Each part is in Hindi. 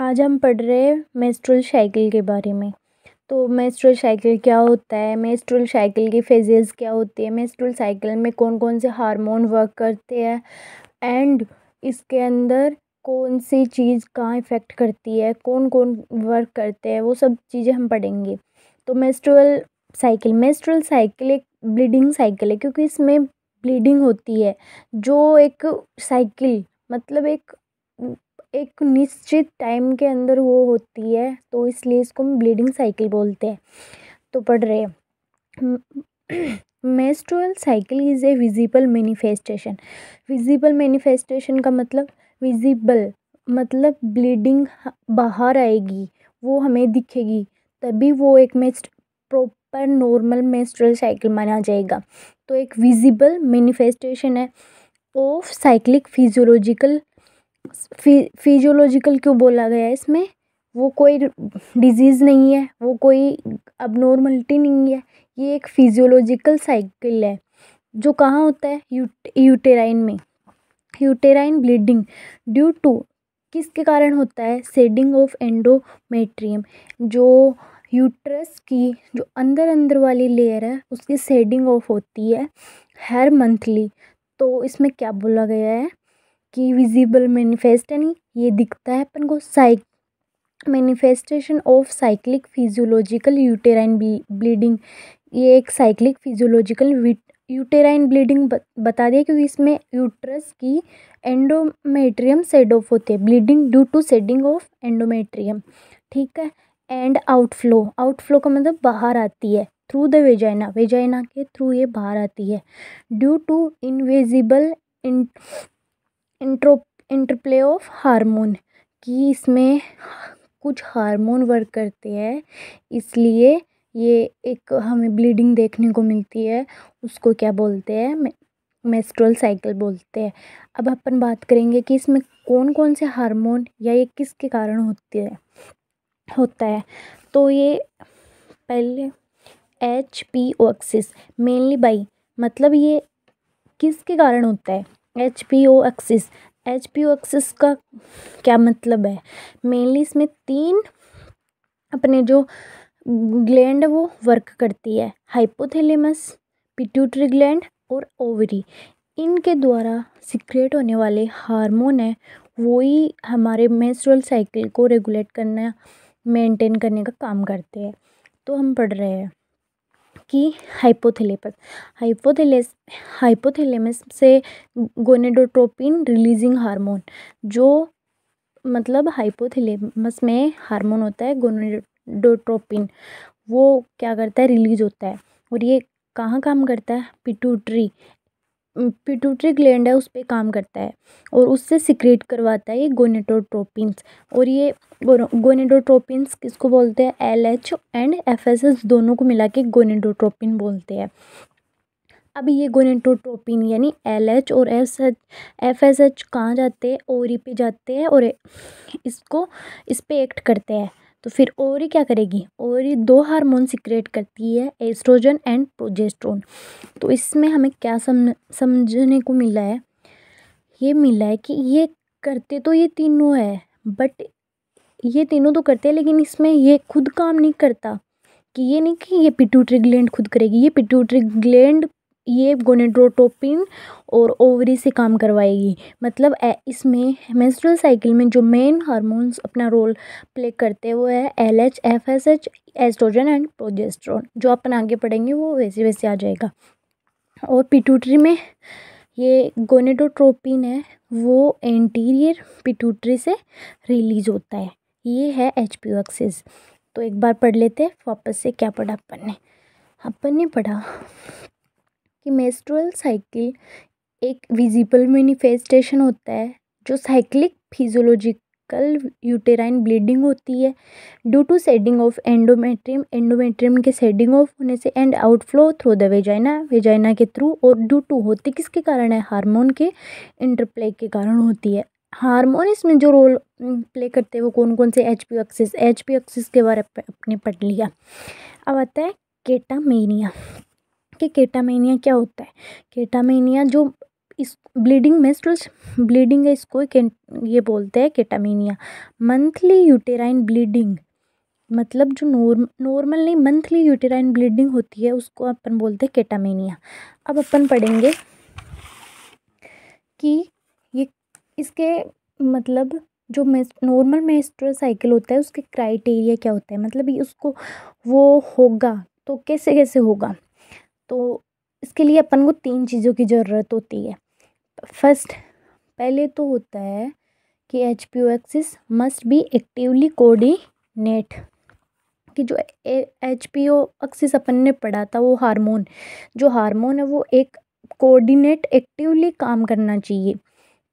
आज हम पढ़ रहे हैं मेस्ट्रल साइकिल के बारे में तो मेस्ट्रल साइकिल क्या होता है मेस्ट्रल साइकिल की फेजेस क्या होती है मेस्ट्रल साइकिल में कौन कौन से हार्मोन वर्क करते हैं एंड इसके अंदर कौन सी चीज़ कहाँ इफ़ेक्ट करती है कौन कौन वर्क करते हैं वो सब चीज़ें हम पढ़ेंगे तो मेस्ट्रल साइकिल मेस्ट्रल साइकिल एक ब्लीडिंग साइकिल है क्योंकि इसमें ब्लीडिंग होती है जो एक साइकिल मतलब एक एक निश्चित टाइम के अंदर वो होती है तो इसलिए इसको हम ब्लीडिंग साइकिल बोलते हैं तो पढ़ रहे हैं menstrual cycle is a visible manifestation visible manifestation का मतलब विजिबल मतलब ब्लीडिंग बाहर आएगी वो हमें दिखेगी तभी वो एक मेस्ट प्रॉपर नॉर्मल मेस्ट्रुअल साइकिल माना जाएगा तो एक विजिबल मैनिफेस्टेशन है ऑफ साइक्लिक फिजियोलॉजिकल फी फिजियोलॉजिकल क्यों बोला गया है इसमें वो कोई डिजीज़ नहीं है वो कोई नॉर्मलिटी नहीं है ये एक फिजियोलॉजिकल साइकिल है जो कहाँ होता है यूट यूटेराइन में यूटेराइन ब्लीडिंग ड्यू टू किसके कारण होता है सेडिंग ऑफ एंडोमेट्रियम जो यूट्रस की जो अंदर अंदर वाली लेयर है उसकी सेडिंग ऑफ होती है हर मंथली तो इसमें क्या बोला गया है कि विजिबल मैनिफेस्ट यानी ये दिखता है अपन को साइक manifestation of cyclic physiological uterine bleeding ये एक साइक्लिक फिजियोलॉजिकल यूटेराइन ब्लीडिंग बता दिया क्योंकि इसमें यूट्रस की एंडोमेट्रियम सेड ऑफ होती है bleeding due to shedding of endometrium ठीक है एंड आउटफ्लो आउटफ्लो का मतलब बाहर आती है थ्रू द वेजाइना वेजाइना के थ्रू ये बाहर आती है due to invisible intro interplay of hormone कि इसमें कुछ हार्मोन वर्क करते हैं इसलिए ये एक हमें ब्लीडिंग देखने को मिलती है उसको क्या बोलते हैं मेस्ट्रोल साइकिल बोलते हैं अब अपन बात करेंगे कि इसमें कौन कौन से हार्मोन या ये किसके कारण होती है होता है तो ये पहले H P O axis mainly by मतलब ये किसके कारण होता है H P O axis H P O axis का क्या मतलब है मेनली इसमें तीन अपने जो ग्लैंड वो वर्क करती है हाइपोथेलेमस पिट्यूटरी ग्लैंड और ओवरी इनके द्वारा सिक्रेट होने वाले हार्मोन है वही हमारे मेंस्ट्रुअल साइकिल को रेगुलेट करना मेंटेन करने का काम करते हैं तो हम पढ़ रहे हैं की हाइपोथैलेपस हाइपोथेलेस हाइपोथेलेमस से गोनेडोट्रोपिन रिलीजिंग हार्मोन जो मतलब हाइपोथेलेमस में हार्मोन होता है गोनेडोट्रोपिन वो क्या करता है रिलीज होता है और ये कहाँ काम करता है पिट्यूटरी पिट्यूटरी ग्लैंड है उस पर काम करता है और उससे सिक्रेट करवाता है ये गोनेटोट्रोपिन्स और ये गोनेडोट्रोपिन्स किसको बोलते हैं L H and F S S दोनों को मिला के गोनेडोट्रोपिन बोलते हैं अब ये गोनेटोट्रोपिन यानी एल एच और F H F S H कहाँ जाते हैं ओरी पे जाते हैं और इसको इस पर एक्ट करते हैं तो फिर ओवरी क्या करेगी ओवरी दो हार्मोन सिक्रेट करती है एस्ट्रोजन एंड प्रोजेस्ट्रोन तो इसमें हमें क्या समझने को मिला है ये मिला है कि ये करते तो ये तीनों है बट ये तीनों तो करते हैं लेकिन इसमें ये खुद काम नहीं करता कि ये नहीं कि ये पिट्यूटरी ग्लैंड खुद करेगी ये पिट्यूटरी ग्लैंड ये गोनेड्रोटोपिन और ओवरी से काम करवाएगी मतलब इसमें मेंस्ट्रुअल साइकिल में जो मेन हार्मोन्स अपना रोल प्ले करते हुए वो है L H F S H oestrogen and progesterone जो अपन आगे पढ़ेंगे वो वैसे वैसे आ जाएगा और पिटूटरी में ये गोनेडोट्रोपिन है वो एंटीरियर पिटूटरी से रिलीज होता है ये है एच पी एक्सेस तो एक बार पढ़ लेते हैं वापस से क्या पढ़ा अपन ने अपन ने पढ़ा कि मेस्ट्रुअल साइकिल एक विजिबल मैनिफेस्टेशन होता है जो साइक्लिक फिजियोलॉजिकल यूटेराइन ब्लीडिंग होती है due to shedding of endometrium endometrium के सेडिंग ऑफ होने से and outflow through the vagina vagina के थ्रू और ड्यू टू होती किसके कारण है हार्मोन के इंटरप्ले के कारण होती है हारमोन इसमें जो रोल प्ले mm, करते हैं वो कौन कौन से H P axis H P axis के बारे में अपने पढ़ लिया अब आता है केटामेनिया के केटामेनिया क्या होता है केटामेनिया जो इस ब्लीडिंग मेस्ट्रल ब्लीडिंग है इसको ये बोलते हैं केटामेनिया मंथली यूटेराइन ब्लीडिंग मतलब जो नॉर्म नॉर्मल नहीं मंथली यूटेराइन ब्लीडिंग होती है उसको अपन बोलते हैं केटामेनिया अब अपन पढ़ेंगे कि ये इसके मतलब जो नॉर्मल मेस्ट्रल साइकिल होता है उसके क्राइटेरिया क्या होता है मतलब उसको वो होगा तो कैसे कैसे होगा तो इसके लिए अपन को तीन चीज़ों की ज़रूरत होती है फर्स्ट पहले तो होता है कि H P O axis must be actively coordinate कि जो एच पी ओ एक्सिस अपन ने पढ़ा था वो हार्मोन जो हार्मोन है वो एक कोऑर्डिनेट एक्टिवली काम करना चाहिए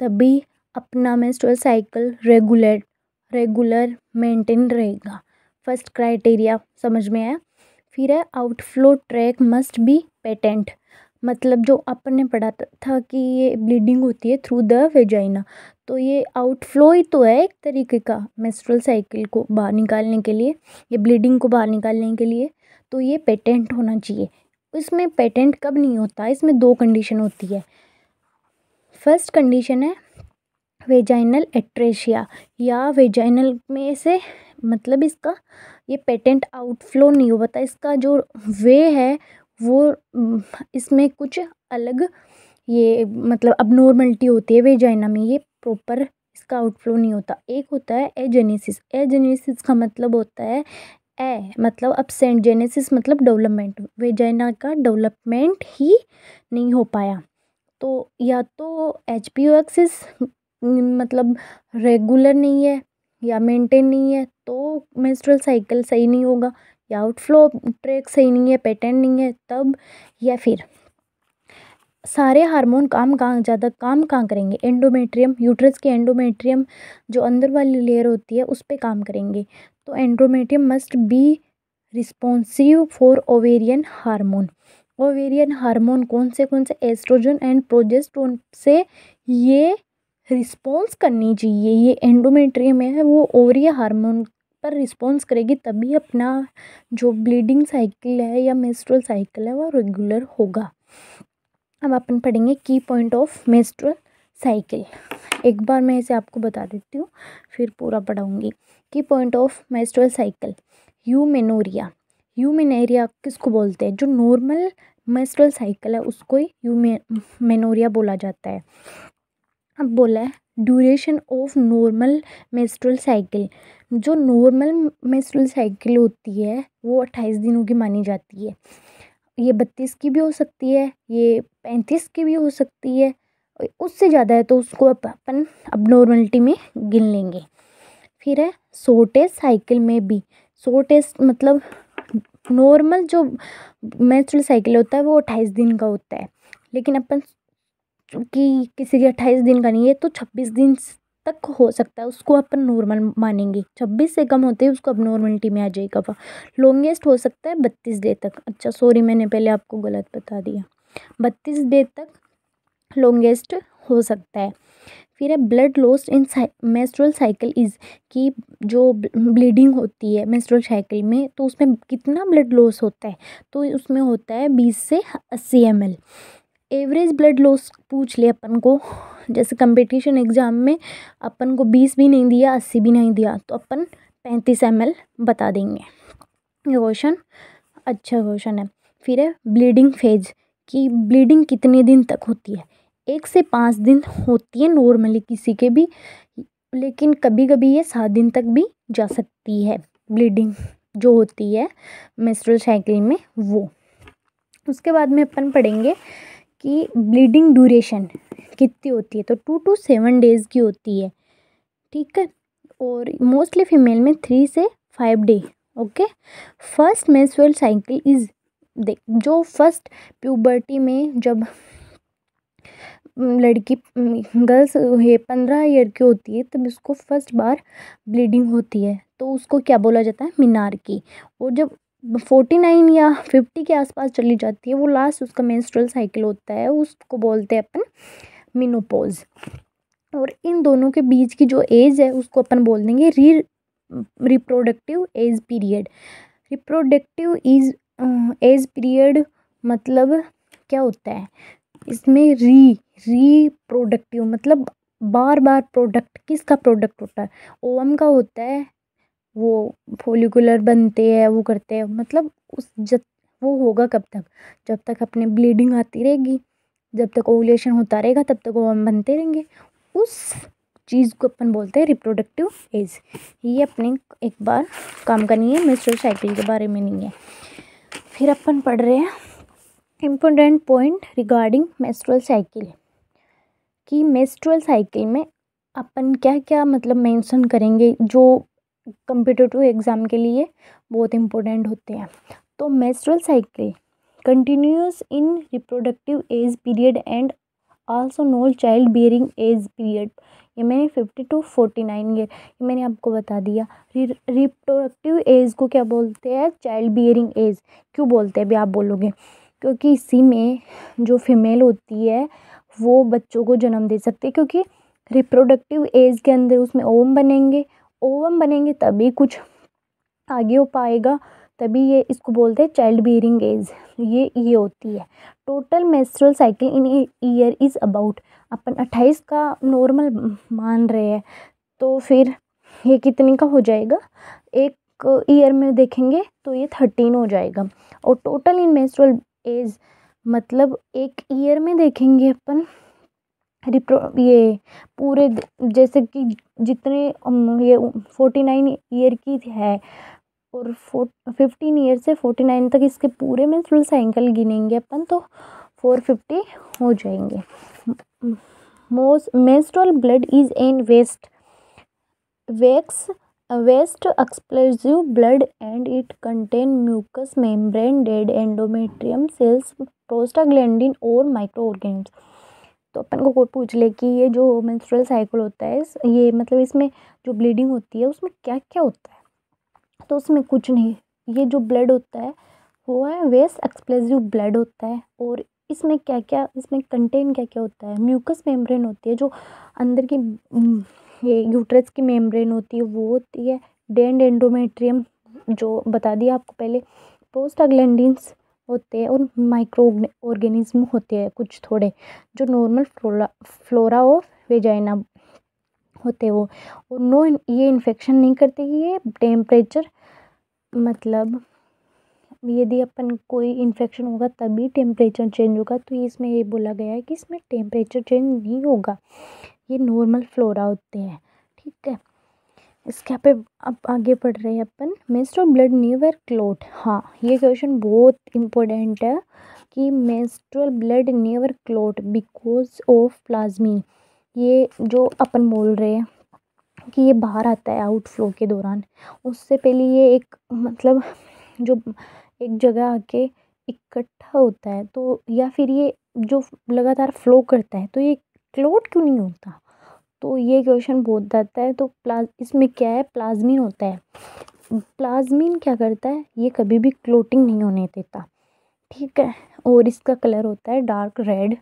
तभी अपना menstrual cycle regular regular maintain रहेगा फर्स्ट क्राइटेरिया समझ में आया फिर है outflow track must be patent मतलब जो अपन ने पढ़ा था कि ये ब्लीडिंग होती है थ्रू द वेजाइना तो ये आउटफ्लो ही तो है एक तरीके का मेस्ट्रल साइकिल को बाहर निकालने के लिए ये ब्लीडिंग को बाहर निकालने के लिए तो ये पेटेंट होना चाहिए इसमें पेटेंट कब नहीं होता इसमें दो कंडीशन होती है फर्स्ट कंडीशन है वेजाइनल एट्रेशिया या वेजाइनल में से मतलब इसका ये पेटेंट आउटफ्लो नहीं हो पाता इसका जो वे है वो इसमें कुछ अलग ये मतलब अब नॉर्मलिटी होती है वेजाइना में ये प्रॉपर इसका आउटफ्लो नहीं होता एक होता है एजेनेसिस एजेनेसिस का मतलब होता है ए मतलब अपसेंट जेनेसिस मतलब डेवलपमेंट वेजाइना का डेवलपमेंट ही नहीं हो पाया तो या तो एच पी मतलब रेगुलर नहीं है या मेंटेन नहीं है तो मेंस्ट्रुअल साइकिल सही नहीं होगा या आउटफ्लो ट्रैक सही नहीं है पैटर्न नहीं है तब या फिर सारे हार्मोन काम कहाँ ज़्यादा काम कहाँ करेंगे एंडोमेट्रियम यूट्रस के एंडोमेट्रियम जो अंदर वाली लेयर होती है उस पर काम करेंगे तो endometrium must be responsive for ovarian hormone ovarian hormone कौन से कौन से एस्ट्रोजन एंड प्रोजेस्ट्रोन से ये रिस्पॉन्स करनी चाहिए ये एंडोमेट्रियम है वो ओवरी हार्मोन पर रिस्पॉन्स करेगी तभी अपना जो ब्लीडिंग साइकिल है या मेस्ट्रल साइकिल है वो रेगुलर होगा अब अपन पढ़ेंगे की पॉइंट ऑफ मेस्ट्रल साइकिल एक बार मैं इसे आपको बता देती हूँ फिर पूरा पढ़ाऊँगी की point of menstrual cycle eumenorrhoea eumenorrhoea किसको बोलते हैं जो नॉर्मल मेस्ट्रल साइकिल है उसको ही यूमे मेनोरिया बोला जाता है अब बोला है duration of normal menstrual cycle जो नॉर्मल मेस्ट्रल साइकिल होती है वो अट्ठाईस दिनों की मानी जाती है ये बत्तीस की भी हो सकती है ये पैंतीस की भी हो सकती है उससे ज़्यादा है तो उसको अपन अब नॉर्मलिटी में गिन लेंगे फिर है सोटेस्ट साइकिल में भी सोटेस्ट मतलब नॉर्मल जो मेस्ट्रल साइकिल होता है वो अट्ठाईस दिन का होता है लेकिन अपन कि किसी के अट्ठाईस दिन का नहीं है तो छब्बीस दिन तक हो सकता है उसको अपन नॉर्मल मानेंगे छब्बीस से कम होते ही उसको अब नॉर्मलिटी में आ जाएगा वह लॉन्गेस्ट हो सकता है बत्तीस डे तक अच्छा सॉरी मैंने पहले आपको गलत बता दिया बत्तीस डे तक लॉन्गेस्ट हो सकता है फिर है blood loss in menstrual cycle is कि जो ब्लीडिंग होती है मेस्ट्रल साइकिल में तो उसमें कितना ब्लड लॉस होता है तो उसमें होता है बीस से अस्सी एम एवरेज ब्लड लॉस पूछ ले अपन को जैसे कंपटीशन एग्ज़ाम में अपन को बीस भी नहीं दिया अस्सी भी नहीं दिया तो अपन पैंतीस एम एल बता देंगे ये क्वेश्चन अच्छा क्वेश्चन है फिर है ब्लीडिंग फेज कि ब्लीडिंग कितने दिन तक होती है एक से पाँच दिन होती है नॉर्मली किसी के भी लेकिन कभी कभी ये सात दिन तक भी जा सकती है ब्लीडिंग जो होती है मेस्ट्रल साइकिल में वो उसके बाद में अपन पढ़ेंगे कि ब्लीडिंग ड्यूरेशन कितनी होती है तो टू टू सेवन डेज़ की होती है ठीक है और मोस्टली फीमेल में थ्री से five day okay first menstrual cycle is देख जो फर्स्ट प्यूबर्टी में जब लड़की गर्ल्स ये पंद्रह ईयर की होती है तब उसको फर्स्ट बार ब्लीडिंग होती है तो उसको क्या बोला जाता है मीनार की और जब फोर्टी नाइन या फिफ्टी के आसपास चली जाती है वो लास्ट उसका मेंस्ट्रुअल साइकिल होता है उसको बोलते हैं अपन मिनोपोज और इन दोनों के बीच की जो एज है उसको अपन बोल देंगे re reproductive age period reproductive is age period मतलब क्या होता है इसमें री रिप्रोडक्टिव मतलब बार बार प्रोडक्ट किसका प्रोडक्ट होता है ओवम का होता है वो फोलिकुलर बनते हैं वो करते हैं मतलब उस जब वो होगा कब तक जब तक अपने ब्लीडिंग आती रहेगी जब तक ओवुलेशन होता रहेगा तब तक वो हम बनते रहेंगे उस चीज़ को अपन बोलते हैं रिप्रोडक्टिव एज ये अपने एक बार काम करनी है मेस्ट्रल साइकिल के बारे में नहीं है फिर अपन पढ़ रहे हैं important point regarding menstrual cycle कि मेस्ट्रल साइकिल में अपन क्या क्या मतलब मेंशन करेंगे जो कंपिटेटिव एग्ज़ाम के लिए बहुत इंपॉर्टेंट होते हैं तो menstrual cycle continues in reproductive age period and also no child bearing age period ये मैंने fifty to forty nine year ये मैंने आपको बता दिया रिप्रोडक्टिव एज को क्या बोलते हैं चाइल्ड बियरिंग एज क्यों बोलते हैं अभी आप बोलोगे क्योंकि इसी में जो फीमेल होती है वो बच्चों को जन्म दे सकती है क्योंकि रिप्रोडक्टिव एज के अंदर उसमें ओम बनेंगे ओवम बनेंगे तभी कुछ आगे हो पाएगा तभी ये इसको बोलते हैं चाइल्ड बियरिंग एज ये ये होती है total menstrual cycle in year is about अपन अट्ठाईस का नॉर्मल मान रहे हैं तो फिर ये कितने का हो जाएगा एक ईयर में देखेंगे तो ये थर्टीन हो जाएगा और टोटल इन मेस्ट्रल एज मतलब एक ईयर में देखेंगे अपन रिप्रो ये पूरे जैसे कि जितने ये फ़ोर्टी नाइन ईयर की है और फ़िफ्टीन ईयर से फ़ोर्टी नाइन तक इसके पूरे फुल साइकिल गिनेंगे अपन तो फोर फिफ्टी हो जाएंगे मोस मेस्ट्रल ब्लड इज एन वेस्ट वेक्स वेस्ट एक्सप्लेसिव blood and it contain mucus membrane dead endometrium cells prostaglandin और माइक्रो ऑर्गेनिज्म तो अपन को कोई पूछ ले कि ये जो मेंस्ट्रुअल साइकिल होता है ये मतलब इसमें जो ब्लीडिंग होती है उसमें क्या क्या होता है तो उसमें कुछ नहीं ये जो ब्लड होता है वो है वेस्ट एक्सप्लेसिव ब्लड होता है और इसमें क्या क्या इसमें कंटेन क्या क्या होता है म्यूकस मेम्ब्रेन होती है जो अंदर की हम्म, ये यूट्रस की मेम्ब्रेन होती है वो होती है डेंड एंडोमेट्रियम जो बता दिया आपको पहले प्रोस्टाग्लैंडिन्स होते हैं और माइक्रो ऑर्गेनिज्म होते हैं कुछ थोड़े जो नॉर्मल फ्लोरा फ्लोरा और वेजाइना होते वो और नो ये इन्फेक्शन नहीं करते कि ये टेम्परेचर मतलब यदि अपन कोई इन्फेक्शन होगा तभी टेम्परेचर चेंज होगा तो इसमें ये बोला गया है कि इसमें टेम्परेचर चेंज नहीं होगा ये नॉर्मल फ्लोरा होते हैं ठीक है इसके पे अब आगे पढ़ रहे हैं अपन मेस्ट्रो ब्लड न्यूवर क्लोट हाँ ये क्वेश्चन बहुत इम्पोर्टेंट है कि menstrual blood never clot because of plasmin ये जो अपन बोल रहे हैं कि ये बाहर आता है आउटफ्लो के दौरान उससे पहले ये एक मतलब जो एक जगह आके इकट्ठा होता है तो या फिर ये जो लगातार फ्लो करता है तो ये क्लोट क्यों नहीं होता तो ये क्वेश्चन बहुत आता है तो प्लाज इसमें क्या है प्लाज्मिन होता है प्लाज्मिन क्या करता है ये कभी भी क्लोटिंग नहीं होने देता ठीक है और इसका कलर होता है डार्क रेड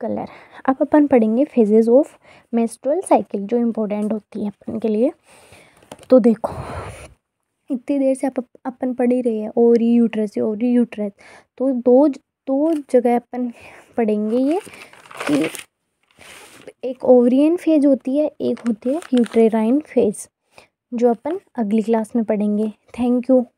कलर अब अपन पढ़ेंगे फेजेज ऑफ मेस्ट्रल साइकिल जो इम्पोर्टेंट होती है अपन के लिए तो देखो इतनी देर से आप अपन पढ़ ही रहे हैं और ही यूट्रस और ही यूट्रस तो दो दो जगह अपन पढ़ेंगे ये कि एक ओवरियन फेज होती है एक होती है यूट्रेराइन फेज जो अपन अगली क्लास में पढ़ेंगे थैंक यू